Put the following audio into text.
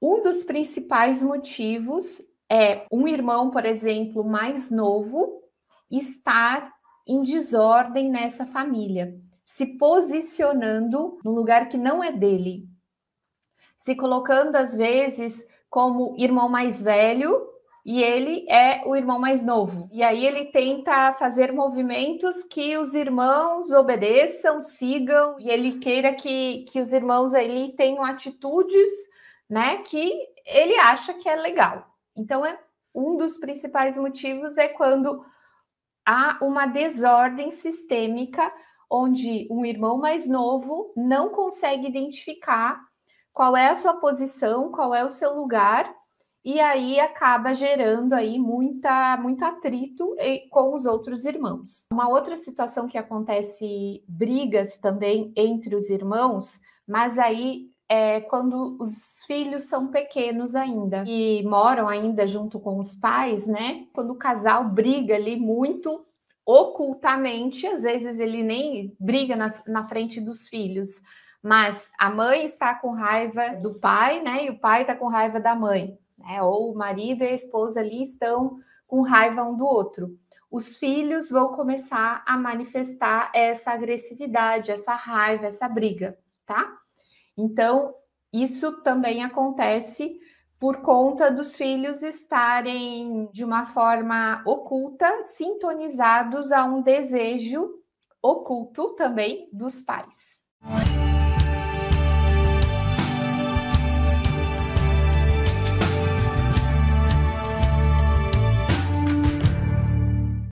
Um dos principais motivos é um irmão, por exemplo, mais novo, estar em desordem nessa família, se posicionando no lugar que não é dele, se colocando às vezes como irmão mais velho e ele é o irmão mais novo. E aí ele tenta fazer movimentos que os irmãos obedeçam, sigam, e ele queira que, que os irmãos ali tenham atitudes né, que ele acha que é legal. Então, é um dos principais motivos é quando há uma desordem sistêmica onde um irmão mais novo não consegue identificar qual é a sua posição, qual é o seu lugar, e aí acaba gerando aí muita, muito atrito com os outros irmãos. Uma outra situação que acontece brigas também entre os irmãos, mas aí é quando os filhos são pequenos ainda e moram ainda junto com os pais, né? Quando o casal briga ali muito ocultamente, às vezes ele nem briga na, na frente dos filhos, mas a mãe está com raiva do pai, né? E o pai está com raiva da mãe, né? Ou o marido e a esposa ali estão com raiva um do outro. Os filhos vão começar a manifestar essa agressividade, essa raiva, essa briga, tá? Então, isso também acontece por conta dos filhos estarem de uma forma oculta sintonizados a um desejo oculto também dos pais.